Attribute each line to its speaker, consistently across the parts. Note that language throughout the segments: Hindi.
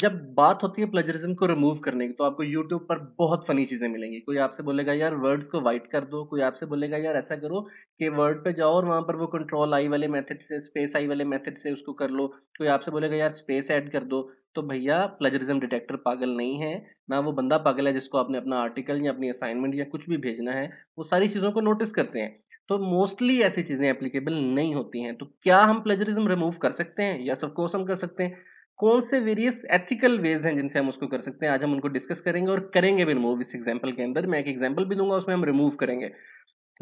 Speaker 1: जब बात होती है प्लेजरिज्म को रिमूव करने की तो आपको यूट्यूब पर बहुत फनी चीज़ें मिलेंगी कोई आपसे बोलेगा यार वर्ड्स को वाइट कर दो कोई आपसे बोलेगा यार ऐसा करो कि वर्ड पे जाओ और वहाँ पर वो कंट्रोल आई वाले मेथड से स्पेस आई वाले मेथड से उसको कर लो कोई आपसे बोलेगा यार स्पेस ऐड कर दो तो भैया प्लेजरिज्म डिटेक्टर पागल नहीं है ना वो बंदा पागल है जिसको आपने अपना आर्टिकल या अपनी असाइनमेंट या कुछ भी भेजना है वो सारी चीज़ों को नोटिस करते हैं तो मोस्टली ऐसी चीज़ें एप्लीकेबल नहीं होती हैं तो क्या हम प्लेजरिज्म रिमूव कर सकते हैं यस ऑफ कोर्स हम कर सकते हैं कौन से वेरियस एथिकल वेज हैं जिनसे हम उसको कर सकते हैं आज हम उनको डिस्कस करेंगे और करेंगे भी रिमूव इस एग्जाम्पल के अंदर मैं एक एग्जाम्पल भी दूंगा उसमें हम रिमूव करेंगे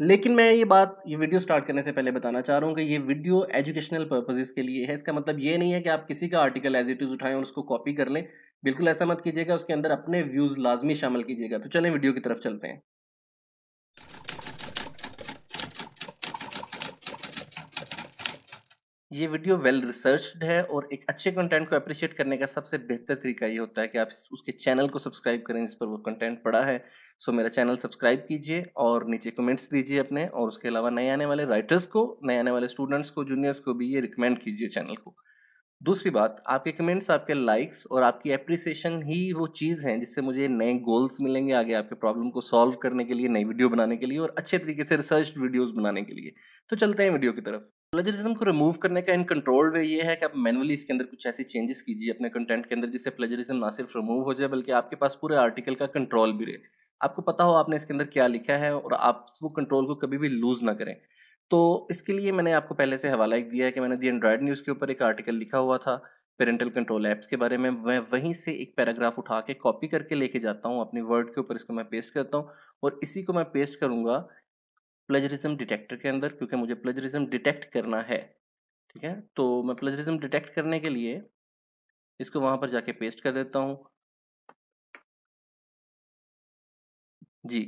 Speaker 1: लेकिन मैं ये बात ये वीडियो स्टार्ट करने से पहले बताना चाह रहा हूँ कि ये वीडियो एजुकेशनल पर्पजेज़ के लिए है इसका मतलब ये नहीं है कि आप किसी का आर्टिकल एज इट इज़ उठाएं और उसको कॉपी कर लें बिल्कुल ऐसा मत कीजिएगा उसके अंदर अपने व्यूज़ लाजमी शामिल कीजिएगा तो चलें वीडियो की तरफ चलते हैं ये वीडियो वेल रिसर्च्ड है और एक अच्छे कंटेंट को अप्रिशिएट करने का सबसे बेहतर तरीका ये होता है कि आप उसके चैनल को सब्सक्राइब करें जिस पर वो कंटेंट पड़ा है सो मेरा चैनल सब्सक्राइब कीजिए और नीचे कमेंट्स दीजिए अपने और उसके अलावा नए आने वाले राइटर्स को नए आने वाले स्टूडेंट्स को जूनियर्स को भी ये रिकमेंड कीजिए चैनल को दूसरी बात आपके कमेंट्स आपके लाइक्स और आपकी अप्रिसिएशन ही वो चीज़ हैं जिससे मुझे नए गोल्स मिलेंगे आगे आपके प्रॉब्लम को सॉल्व करने के लिए नई वीडियो बनाने के लिए और अच्छे तरीके से रिसर्च वीडियोज बनाने के लिए तो चलते हैं वीडियो की तरफ प्लेजरिज्म को रिमूव करने का इन कंट्रोल वे ये है कि आप मैनुअली इसके अंदर कुछ ऐसे चेंजेस कीजिए अपने कंटेंट के अंदर जिससे प्लेजरिज्म ना सिर्फ रिमूव हो जाए बल्कि आपके पास पूरे आर्टिकल का कंट्रोल भी रहे आपको पता हो आपने इसके अंदर क्या लिखा है और आप वो कंट्रोल को कभी भी लूज़ ना करें तो इसके लिए मैंने आपको पहले से हवाला एक दिया है कि मैंने दी एंड्रॉयड न्यूज़ के ऊपर एक आर्टिकल लिखा हुआ था पेरेंटल कंट्रोल ऐप्स के बारे में मैं वहीं से एक पैराग्राफ उठा के कॉपी करके लेके जाता हूँ अपनी वर्ड के ऊपर इसको मैं पेस्ट करता हूँ और इसी को मैं पेस्ट करूँगा प्लेजरिज्म डिटेक्टर के अंदर क्योंकि मुझे प्लेजरिज्म डिटेक्ट करना है ठीक है तो मैं प्लेजरिज्म डिटेक्ट करने के लिए इसको वहाँ पर जाके पेस्ट कर देता हूँ जी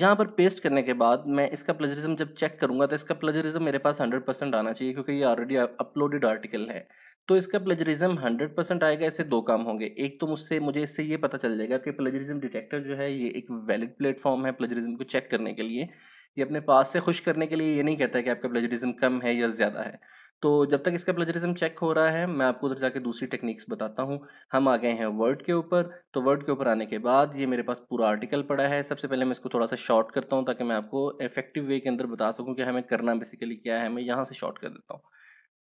Speaker 1: यहाँ पर पेस्ट करने के बाद मैं इसका प्लेजरिज्म जब चेक करूँगा तो इसका प्लेजरिज्म मेरे पास 100 परसेंट आना चाहिए क्योंकि ये ऑलरेडी अपलोडेड आर्टिकल है तो इसका प्लेजरिज्म 100 परसेंट आएगा ऐसे दो काम होंगे एक तो मुझसे मुझे इससे ये पता चल जाएगा कि प्लेजरिज्म डिटेक्टर जो है ये एक वैलिड प्लेटफॉर्म है प्लेजरिज्म को चेक करने के लिए ये अपने पास से खुश करने के लिए ये नहीं कहता है कि आपका प्लेजरिज्म कम है या ज़्यादा है तो जब तक इसका प्लेजरिज्म चेक हो रहा है मैं आपको उधर जाके दूसरी टेक्निक्स बताता हूँ हम आ गए हैं वर्ड के ऊपर तो वर्ड के ऊपर आने के बाद ये मेरे पास पूरा आर्टिकल पड़ा है सबसे पहले मैं इसको थोड़ा सा शॉर्ट करता हूँ ताकि मैं आपको इफेक्टिव वे के अंदर बता सकूँ कि हमें करना बेसिकली क्या है मैं यहाँ से शॉर्ट कर देता हूँ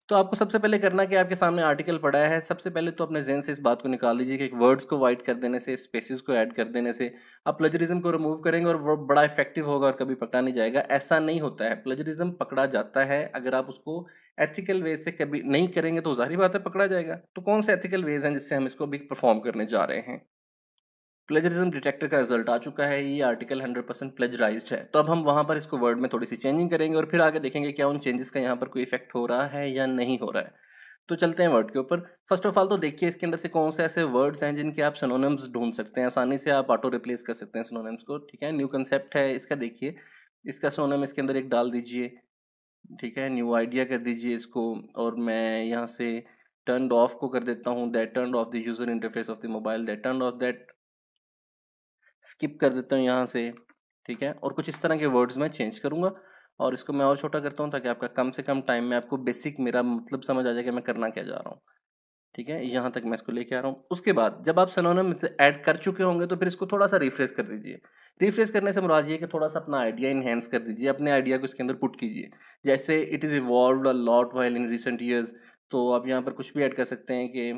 Speaker 1: तो आपको सबसे पहले करना कि आपके सामने आर्टिकल पढ़ा है सबसे पहले तो अपने जेन से इस बात को निकाल लीजिए कि वर्ड्स को वाइट कर देने से स्पेसिस को ऐड कर देने से आप प्लजरिज्म को रिमूव करेंगे और वो बड़ा इफेक्टिव होगा और कभी पकड़ा नहीं जाएगा ऐसा नहीं होता है प्लजरिज्म पकड़ा जाता है अगर आप उसको एथिकल वे से कभी नहीं करेंगे तो जाहिर बात है पकड़ा जाएगा तो कौन से एथिकल वेज हैं जिससे हम इसको अभी परफॉर्म करने जा रहे हैं प्लेजरिज्म डिटेक्टर का रिजल्ट आ चुका है ये आर्टिकल 100 परसेंट प्लेजराइज है तो अब हम वहाँ पर इसको वर्ड में थोड़ी सी चेंजिंग करेंगे और फिर आगे देखेंगे क्या उन चेंजेस का यहाँ पर कोई इफेक्ट हो रहा है या नहीं हो रहा है तो चलते हैं वर्ड के ऊपर फर्स्ट ऑफ ऑल तो देखिए इसके अंदर से कौन से ऐसे वर्ड्स हैं जिनके आप सनोनम्स ढूंढ सकते हैं आसानी से आप ऑटो रिप्लेस कर सकते हैं सनोनम्स को ठीक है न्यू कंसेप्ट है इसका देखिए इसका सोनम इसके अंदर एक डाल दीजिए ठीक है न्यू आइडिया कर दीजिए इसको और मैं यहाँ से टर्न ऑफ को कर देता हूँ that turn off the user interface of the mobile that turn off that skip कर देता हूँ यहाँ से ठीक है और कुछ इस तरह के वर्ड्स मैं चेंज करूँगा और इसको मैं और छोटा करता हूँ ताकि आपका कम से कम टाइम में आपको बेसिक मेरा मतलब समझ आ जाए कि मैं करना क्या जा रहा हूँ ठीक है यहाँ तक मैं इसको लेके आ रहा हूँ उसके बाद जब आप सनोनम से ऐड कर चुके होंगे तो फिर इसको थोड़ा सा रिफ्रेश कर दीजिए रिफ्रेश करने से मुराद ये कि थोड़ा सा अपना आइडिया इन्हेंस कर दीजिए अपने आइडिया को इसके अंदर पुट कीजिए जैसे it is evolve a lot while in recent years तो आप यहाँ पर कुछ भी ऐड कर सकते हैं कि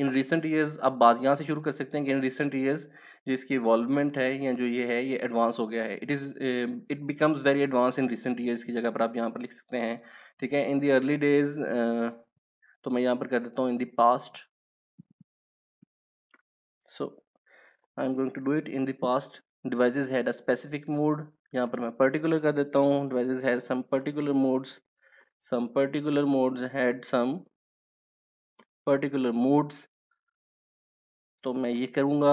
Speaker 1: इन रिसेंट ईयर्स आप बात यहाँ से शुरू कर सकते हैं कि इन रिसेंट ईयर्स जो इसकी इवॉलमेंट है या जो ये है ये एडवांस हो गया है it is it becomes very advance in recent years की जगह पर आप यहाँ पर लिख सकते हैं ठीक है इन दी अर्ली डेज तो मैं यहाँ पर कर देता हूँ in the past so I am going to do it in the past device had a specific mode यहाँ पर मैं पर्टिकुलर कर देता हूँ device had some particular modes some particular modes had some particular moods तो मैं ये करूँगा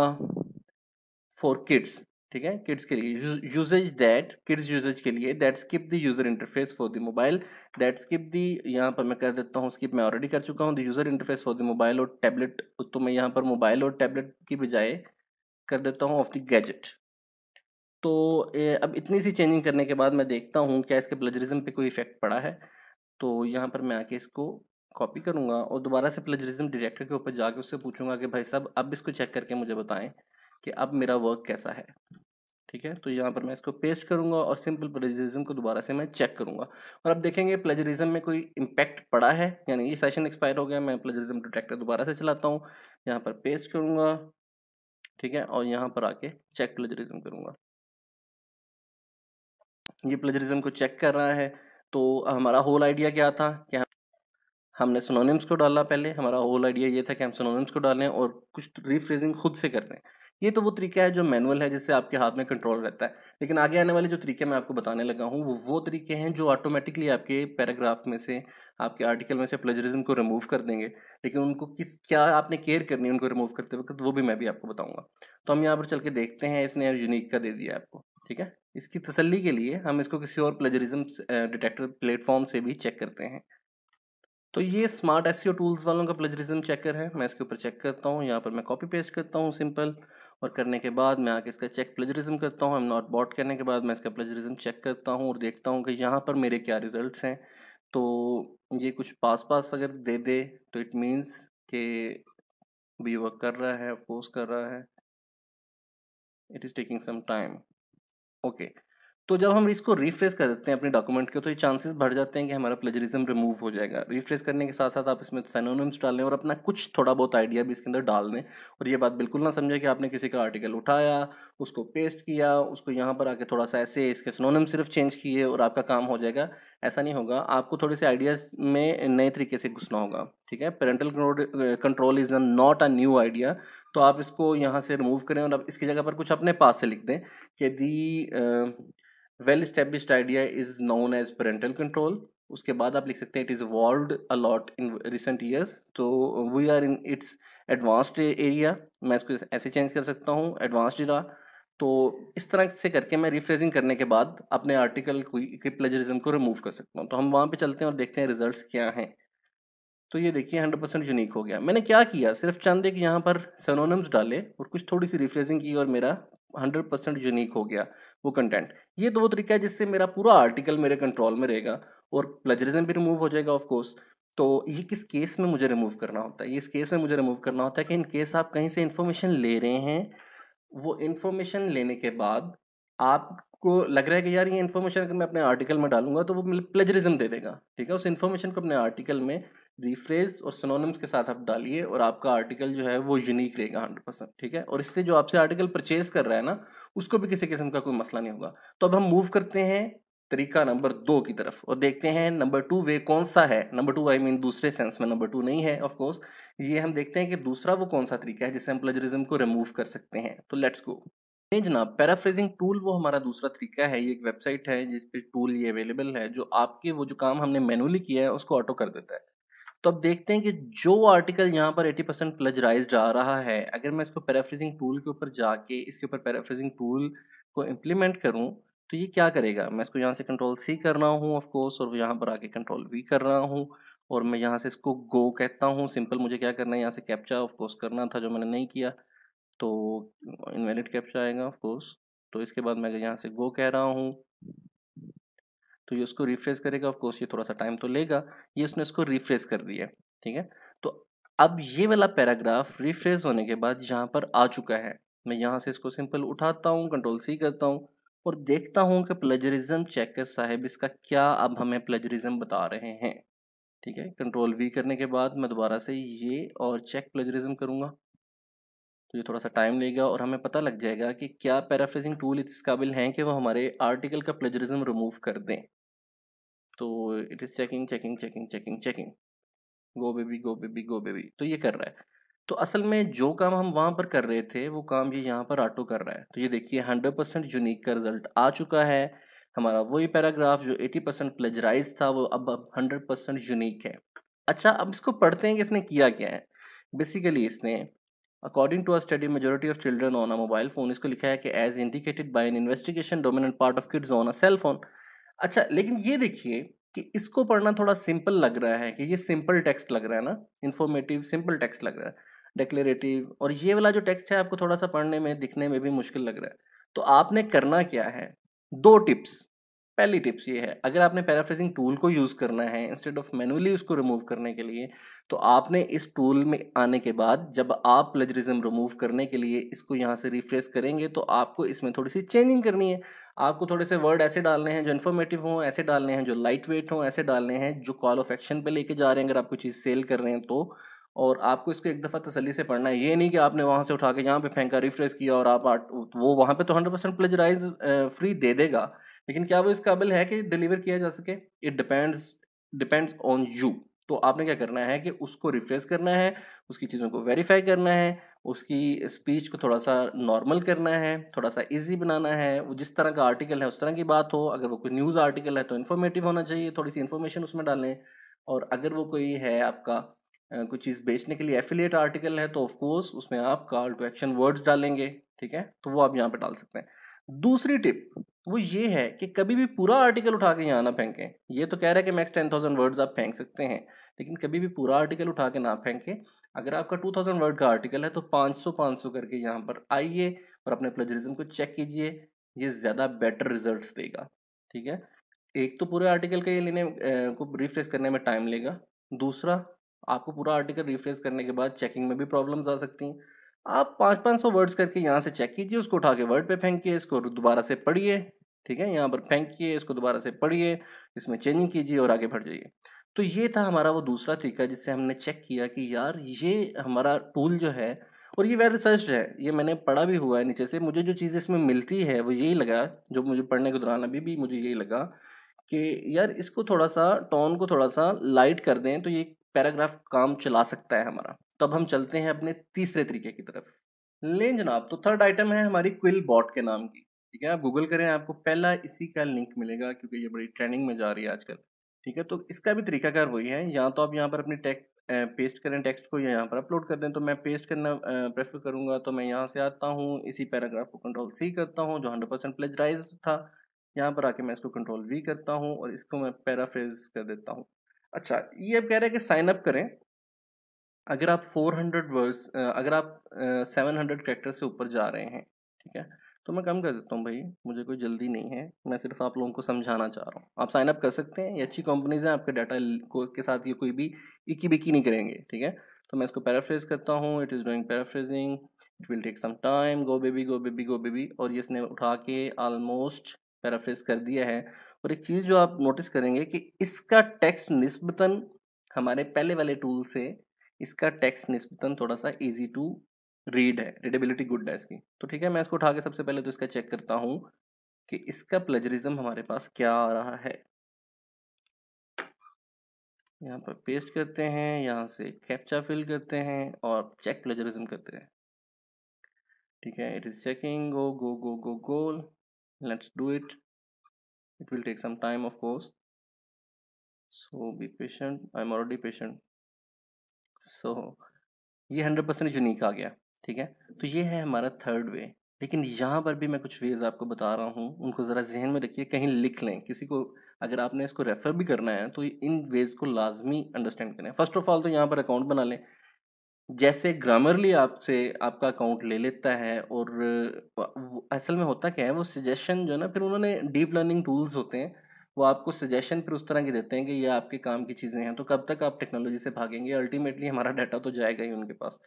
Speaker 1: फॉर किड्स ठीक है किड्स के लिए यूजेज दैट किड्स यूजेज के लिए that skip the user interface for the mobile that skip the यहाँ पर मैं कर देता हूँ स्किप मैं ऑलरेडी कर चुका हूँ the user interface for the mobile और टैबलेट तो मैं यहाँ पर मोबाइल और टैबलेट की बजाय कर देता हूँ ऑफ द गैजेट तो ए, अब इतनी सी चेंजिंग करने के बाद मैं देखता हूँ क्या इसके ब्लजरिज्म पे कोई इफेक्ट पड़ा है तो यहाँ पर मैं आके इसको कॉपी करूँगा और दोबारा से प्लेजरिज्म डायरेक्टर के ऊपर जाके उससे पूछूंगा कि भाई साहब अब इसको चेक करके मुझे बताएं कि अब मेरा वर्क कैसा है ठीक है तो यहाँ पर मैं इसको पेस्ट करूँगा और सिंपल प्लेजरिज्म को दोबारा से मैं चेक करूँगा और अब देखेंगे प्लेजरिज्म में कोई इम्पैक्ट पड़ा है यानी ये सेशन एक्सपायर हो गया मैं प्लेजरिज्म डिटेक्टर दोबारा से चलाता हूँ यहाँ पर पेस्ट करूँगा ठीक है और यहाँ पर आके चेक प्लेजरिज्म करूँगा ये प्लेजरिज्म को चेक कर रहा है तो हमारा होल आइडिया क्या था कि हमने सोनोनिम्स को डालना पहले हमारा होल आइडिया ये था कि हम सोनोनिम्स को डालें और कुछ रीफ्रेजिंग खुद से कर लें ये तो वो तरीका है जो मैनुअल है जिससे आपके हाथ में कंट्रोल रहता है लेकिन आगे आने वाले जो तरीके मैं आपको बताने लगा हूँ वो वो तरीके हैं जो ऑटोमेटिकली आपके पैराग्राफ में से आपके आर्टिकल में से प्लेजरिज्म को रिमूव कर देंगे लेकिन उनको किस क्या आपने केयर करनी है उनको रिमूव करते वक्त वो भी मैं भी आपको बताऊँगा तो हम यहाँ पर चल के देखते हैं इसने यूनिक का दे दिया आपको ठीक है इसकी तसली के लिए हम इसको किसी और प्लेजरिज्म डिटेक्टर प्लेटफॉर्म से भी चेक करते हैं तो ये स्मार्ट एस टूल्स वालों का प्लेजरिज्म चेकर है मैं इसके ऊपर चेक करता हूँ यहाँ पर मैं कॉपी पेस्ट करता हूँ सिंपल और करने के बाद मैं आके इसका चेक प्लेजरिज्म करता हूँ एम नॉट बॉट करने के बाद मैं इसका प्लेजरिज्म चेक करता हूँ और देखता हूँ कि यहाँ पर मेरे क्या रिजल्ट्स हैं तो ये कुछ पास पास अगर दे दे तो इट मीन्स कि वर्क कर रहा है ऑफकोर्स कर रहा है it is taking some time okay तो जब हम इसको रिफ्रेश कर देते हैं अपने डॉक्यूमेंट के तो ये चांसेस बढ़ जाते हैं कि हमारा प्लेजरिज्म रिमूव हो जाएगा रिफ्रेश करने के साथ साथ आप इसमें सैनोनिम्स डाल लें और अपना कुछ थोड़ा बहुत आइडिया भी इसके अंदर डाल दें और ये बात बिल्कुल ना समझे कि आपने किसी का आर्टिकल उठाया उसको पेस्ट किया उसको यहाँ पर आके थोड़ा सा ऐसे इसके सनोनम सिर्फ चेंज किए और आपका काम हो जाएगा ऐसा नहीं होगा आपको थोड़े से आइडियाज़ में नए तरीके से घुसना होगा ठीक है parental control is not a new idea तो आप इसको यहाँ से रिमूव करें और आप इसकी जगह पर कुछ अपने पास से लिख दें कि the well established idea is known as parental control उसके बाद आप लिख सकते हैं it is evolved a lot in recent years तो we are in its advanced area मैं इसको ऐसे चेंज कर सकता हूँ एडवांस्ड इरा तो इस तरह से करके मैं रिफ्रेजिंग करने के बाद अपने आर्टिकल को प्लेजरिज्म को रिमूव कर सकता हूँ तो हम वहाँ पे चलते हैं और देखते हैं रिजल्ट्स क्या हैं तो ये देखिए हंड्रेड परसेंट यूनिक हो गया मैंने क्या किया सिर्फ चंद एक यहाँ पर सनोनम्स डाले और कुछ थोड़ी सी रिफ्रेजिंग की और मेरा हंड्रेड परसेंट यूनिक हो गया वो कंटेंट ये दो तरीका है जिससे मेरा पूरा आर्टिकल मेरे कंट्रोल में रहेगा और प्लजरिज्म भी रिमूव हो जाएगा ऑफकोर्स तो ये किस केस में मुझे रिमूव करना होता है ये इस केस में मुझे रिमूव करना होता है कि इन केस आप कहीं से इन्फॉर्मेशन ले रहे हैं वो इन्फॉर्मेशन लेने के बाद आपको लग रहा है कि यार ये इन्फॉर्मेशन अगर मैं अपने आर्टिकल में डालूंगा तो वो प्लेजरिज्म दे देगा ठीक है उस इन्फॉर्मेशन को अपने आर्टिकल में रिफ्रेज और सोनोनम्स के साथ आप डालिए और आपका आर्टिकल जो है वो यूनिक रहेगा हंड्रेड परसेंट ठीक है और इससे जो आपसे आर्टिकल परचेज कर रहा है ना उसको भी किसी किस्म का कोई मसला नहीं होगा तो अब हम मूव करते हैं तरीका नंबर दो की तरफ और देखते हैं नंबर टू वे कौन सा है नंबर टू आई मीन दूसरे सेंस में नंबर टू नहीं है ऑफ कोर्स ये हम देखते हैं कि दूसरा वो कौन सा तरीका है जिससे हम प्लजरिज्म को रिमूव कर सकते हैं तो लेट्स गो नहीं जनाब पैराफ्रेजिंग टूल वो हमारा दूसरा तरीका है ये एक वेबसाइट है जिस पे टूल ये अवेलेबल है जो आपके वो जो काम हमने मैनुअली किया है उसको ऑटो कर देता है तो अब देखते हैं कि जो आर्टिकल यहाँ पर 80 परसेंट प्लजराइज आ रहा है अगर मैं इसको पैराफ्रेजिंग टूल के ऊपर जाके इसके ऊपर पैराफ्रेजिंग टूल को इम्प्लीमेंट करूँ तो ये क्या करेगा मैं इसको यहाँ से कंट्रोल सी कर रहा हूँ ऑफकोर्स और यहाँ पर आके कंट्रोल वी कर रहा हूँ और मैं यहाँ से इसको गो कहता हूँ सिंपल मुझे क्या करना है यहाँ से कैप्चा ऑफकोर्स करना था जो मैंने नहीं किया तो इनवेलिड कैप्चा आएगा ऑफकोर्स तो इसके बाद मैं यहाँ से गो कह रहा हूँ तो ये उसको रिफ्रेस करेगा ऑफकोर्स ये थोड़ा सा टाइम तो लेगा ये उसने इसको रिफ्रेस कर दिया ठीक है तो अब ये वाला पैराग्राफ रिफ्रेस होने के बाद यहाँ पर आ चुका है मैं यहाँ से इसको सिंपल उठाता हूँ कंट्रोल सी करता हूँ और देखता हूँ कि प्लेजरिज्म चेकर साहब इसका क्या अब हमें प्लेजरिज्म बता रहे हैं ठीक है कंट्रोल वी करने के बाद मैं दोबारा से ये और चेक प्लेजरिज्म करूँगा तो ये थोड़ा सा टाइम लेगा और हमें पता लग जाएगा कि क्या पैराफ्रेजिंग टूल इस काबिल हैं कि वो हमारे आर्टिकल का प्लेजरिज्म रिमूव कर दें तो it is checking checking checking checking checking go baby go baby go baby तो ये कर रहा है तो असल में जो काम हम वहाँ पर कर रहे थे वो काम ये यहाँ पर ऑटो कर रहा है तो ये देखिए हंड्रेड परसेंट यूनिक का रिजल्ट आ चुका है हमारा वही पैराग्राफ जो एटी परसेंट प्लेजराइज था वो अब अब हंड्रेड परसेंट यूनिक है अच्छा अब इसको पढ़ते हैं कि इसने किया क्या है बेसिकली इसने according to a study majority of children on a mobile phone इसको लिखा है कि as indicated by an investigation dominant part of kids on a cell phone अच्छा लेकिन ये देखिए कि इसको पढ़ना थोड़ा सिंपल लग रहा है कि ये सिंपल टेक्स्ट लग रहा है ना इन्फॉर्मेटिव सिंपल टेक्स्ट लग रहा है डिक्लेरेटिव और ये वाला जो टेक्स्ट है आपको थोड़ा सा पढ़ने में दिखने में भी मुश्किल लग रहा है तो आपने करना क्या है दो टिप्स पहली टिप्स ये है अगर आपने पैराफ्रेजिंग टूल को यूज़ करना है इंस्टेड ऑफ मैनुअली उसको रिमूव करने के लिए तो आपने इस टूल में आने के बाद जब आप प्लजरिज्म रिमूव करने के लिए इसको यहाँ से रिफ्रेश करेंगे तो आपको इसमें थोड़ी सी चेंजिंग करनी है आपको थोड़े से वर्ड ऐसे डालने हैं जो इन्फॉर्मेटिव हों ऐसे डालने हैं जो लाइट वेट हों ऐसे डालने हैं जो कॉल ऑफ एक्शन पे लेके जा रहे हैं अगर आप कोई चीज़ सेल कर रहे हैं तो और आपको इसको एक दफ़ा तसली से पढ़ना है ये नहीं कि आपने वहाँ से उठा के यहाँ पे फेंका रिफ्रेश किया और आप वो वहाँ पे तो हंड्रेड परसेंट प्लेजराइज फ्री दे देगा लेकिन क्या वो इस काबिल है कि डिलीवर किया जा सके it depends depends on you तो आपने क्या करना है कि उसको रिफ्रेश करना है उसकी चीज़ों को वेरीफाई करना है उसकी स्पीच को थोड़ा सा नॉर्मल करना है थोड़ा सा इजी बनाना है वो जिस तरह का आर्टिकल है उस तरह की बात हो अगर वो कोई न्यूज़ आर्टिकल है तो इन्फॉर्मेटिव होना चाहिए थोड़ी सी इन्फॉर्मेशन उसमें डालें और अगर वो कोई है आपका कोई चीज़ बेचने के लिए एफिलिएट आर्टिकल है तो ऑफकोर्स उसमें आप कॉल टू एक्शन वर्ड्स डालेंगे ठीक है तो वो आप यहाँ पर डाल सकते हैं दूसरी टिप वो ये है कि कभी भी पूरा आर्टिकल उठा के यहाँ ना फेंकें ये तो कह रहा है कि मैक्स टेन थाउजेंड वर्ड्स आप फेंक सकते हैं लेकिन कभी भी पूरा आर्टिकल उठा के ना फेंकें अगर आपका टू थाउजेंड वर्ड का आर्टिकल है तो पाँच सौ पाँच सौ करके यहाँ पर आइए और अपने प्लेजरिज्म को चेक कीजिए ये ज़्यादा बेटर रिजल्ट देगा ठीक है एक तो पूरे आर्टिकल का ये लेने को रिफ्रेश करने में टाइम लेगा दूसरा आपको पूरा आर्टिकल रिफ्रेश करने के बाद चेकिंग में भी प्रॉब्लम्स आ सकती हैं आप पाँच पाँच सौ वर्ड्स करके यहाँ से चेक कीजिए उसको उठा के वर्ड पे फेंकिए इसको दोबारा से पढ़िए ठीक है यहाँ पर फेंकिए इसको दोबारा से पढ़िए इसमें चेंजिंग कीजिए और आगे बढ़ जाइए तो ये था हमारा वो दूसरा तरीका जिससे हमने चेक किया कि यार ये हमारा टूल जो है और ये वेल रिसर्च है ये मैंने पढ़ा भी हुआ है नीचे से मुझे जो चीज़ इसमें मिलती है वो यही लगा जो मुझे पढ़ने के दौरान अभी भी मुझे यही लगा कि यार इसको थोड़ा सा टोन को थोड़ा सा लाइट कर दें तो ये पैराग्राफ काम चला सकता है हमारा तो अब हम चलते हैं अपने तीसरे तरीके की तरफ लें जनाब तो थर्ड आइटम है हमारी क्विल बॉट के नाम की ठीक है आप गूगल करें आपको पहला इसी का लिंक मिलेगा क्योंकि ये बड़ी ट्रेंडिंग में जा रही है आजकल ठीक है तो इसका भी तरीकाकार वही है या तो आप यहाँ पर अपनी टेक्स पेस्ट करें टेक्स्ट को या यहाँ पर अपलोड कर दें तो मैं पेस्ट करना प्रेफर करूँगा तो मैं यहाँ से आता हूँ इसी पैराग्राफ को कंट्रोल सी करता हूँ जो हंड्रेड परसेंट प्लेजराइज था यहाँ पर आके मैं इसको कंट्रोल वी करता हूँ और इसको मैं पैराफ्रेज कर देता हूँ अच्छा ये अब कह रहे हैं कि साइन अप करें अगर आप 400 वर्ड्स अगर आप सेवन हंड्रेड करेक्टर से ऊपर जा रहे हैं ठीक है तो मैं कम कर देता हूँ भाई मुझे कोई जल्दी नहीं है मैं सिर्फ आप लोगों को समझाना चाह रहा हूँ आप साइन अप कर सकते हैं ये अच्छी कंपनीज हैं आपके डाटा को के साथ ये कोई भी इक्की बिकी नहीं करेंगे ठीक है तो मैं इसको पैराफ्रेज करता हूँ it is doing paraphrasing it will take some time go baby go baby go baby और ये इसने उठा के ऑलमोस्ट पैराफ्रेज कर दिया है और एक चीज़ जो आप नोटिस करेंगे कि इसका टेक्स्ट नस्बता हमारे पहले वाले टूल से इसका टेक्स्ट निस्पतन थोड़ा सा इजी टू रीड है रीडेबिलिटी गुड है इसकी तो ठीक है मैं इसको उठा के सबसे पहले तो इसका चेक करता हूँ कि इसका प्लेजरिज्म हमारे पास क्या आ रहा है यहाँ पर पेस्ट करते हैं यहाँ से कैप्चा फिल करते हैं और चेक प्लेजरिज्म करते हैं ठीक है it is checking go go go go goal let's do it will take some time of course so be patient I am already patient so so, ये हंड्रेड परसेंट यूनिक आ गया ठीक है तो ये है हमारा थर्ड वे लेकिन यहाँ पर भी मैं कुछ वेज़ आपको बता रहा हूँ उनको ज़रा जहन में रखिए कहीं लिख लें किसी को अगर आपने इसको रेफ़र भी करना है तो इन वेज़ को लाजमी अंडरस्टैंड करें फर्स्ट ऑफ ऑल तो यहाँ पर अकाउंट बना लें जैसे ग्रामरली आपसे आपका अकाउंट ले लेता है और असल में होता क्या है वो सजेशन जो है ना फिर उन्होंने डीप लर्निंग टूल्स होते हैं वो आपको सजेशन फिर उस तरह की देते हैं कि ये आपके काम की चीज़ें हैं तो कब तक आप टेक्नोलॉजी से भागेंगे अल्टीमेटली हमारा डाटा तो जाएगा ही उनके पास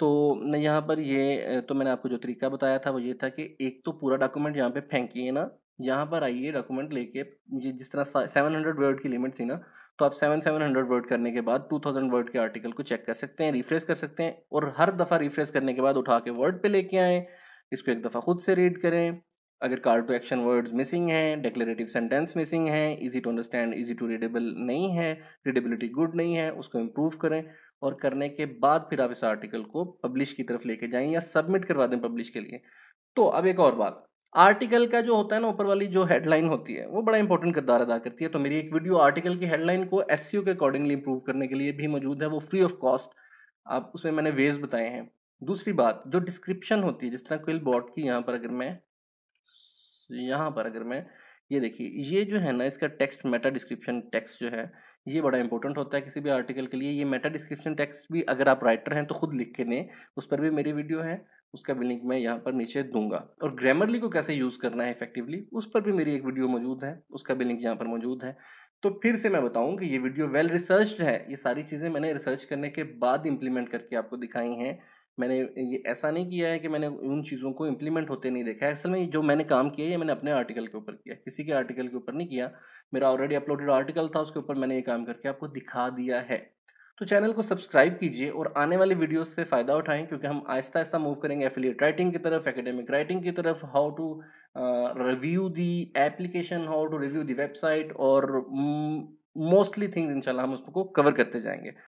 Speaker 1: तो मैं यहाँ पर ये तो मैंने आपको जो तरीका बताया था वो ये था कि एक तो पूरा डॉक्यूमेंट यहाँ पे फेंकिए ना यहाँ पर आइए डॉक्यूमेंट लेके ये जिस तरह सेवन हंड्रेड वर्ड की लिमिट थी ना तो आप सेवन सेवन हंड्रेड वर्ड करने के बाद टू थाउजेंड वर्ड के आर्टिकल को चेक कर सकते हैं रिफ्रेश कर सकते हैं और हर दफ़ा रिफ्रेश करने के बाद उठा के वर्ड पे लेके आएँ इसको एक दफ़ा खुद से रीड करें अगर call to action words missing हैं डिक्लेरेटिव सेंटेंस मिसिंग हैं easy to understand easy to readable नहीं है रीडेबिलिटी गुड नहीं है उसको इम्प्रूव करें और करने के बाद फिर आप इस आर्टिकल को पब्लिश की तरफ लेके जाएं या सबमिट करवा दें पब्लिश के लिए तो अब एक और बात आर्टिकल का जो होता है ना ऊपर वाली जो हेडलाइन होती है वो बड़ा इंपॉर्टेंट किरदार अदा करती है तो मेरी एक वीडियो आर्टिकल की हेडलाइन को एस e के अकॉर्डिंगली इंप्रूव करने के लिए भी मौजूद है वो फ्री ऑफ कॉस्ट आप उसमें मैंने वेज बताए हैं दूसरी बात जो डिस्क्रिप्शन होती है जिस तरह क्विल बॉट की यहाँ पर अगर मैं यहाँ पर अगर मैं ये देखिए ये जो है ना इसका टेक्स्ट मेटा डिस्क्रिप्शन टेक्स्ट जो है ये बड़ा इंपॉर्टेंट होता है किसी भी आर्टिकल के लिए ये मेटा डिस्क्रिप्शन टेक्स्ट भी अगर आप राइटर हैं तो खुद लिख के दें उस पर भी मेरी वीडियो है उसका भी लिंक मैं यहाँ पर नीचे दूंगा और ग्रामरली को कैसे यूज़ करना है इफेक्टिवली उस पर भी मेरी एक वीडियो मौजूद है उसका भी लिंक यहाँ पर मौजूद है तो फिर से मैं बताऊँ कि ये वीडियो वेल रिसर्च है ये सारी चीज़ें मैंने रिसर्च करने के बाद इम्प्लीमेंट करके आपको दिखाई हैं मैंने ये ऐसा नहीं किया है कि मैंने उन चीज़ों को इम्प्लीमेंट होते नहीं देखा है असल में जो मैंने काम किया ये मैंने अपने आर्टिकल के ऊपर किया किसी के आर्टिकल के ऊपर नहीं किया मेरा ऑलरेडी अपलोडेड आर्टिकल था उसके ऊपर मैंने ये काम करके आपको दिखा दिया है तो चैनल को सब्सक्राइब कीजिए और आने वाले वीडियोस से फ़ायदा उठाएं क्योंकि हम आहिस्ता आहिस्ता मूव करेंगे एफिलिएट राइटिंग की तरफ एकेडमिक राइटिंग की तरफ how to review the application how to review the website और मोस्टली mm, थिंग्स इंशाल्लाह हम उसको कवर करते जाएंगे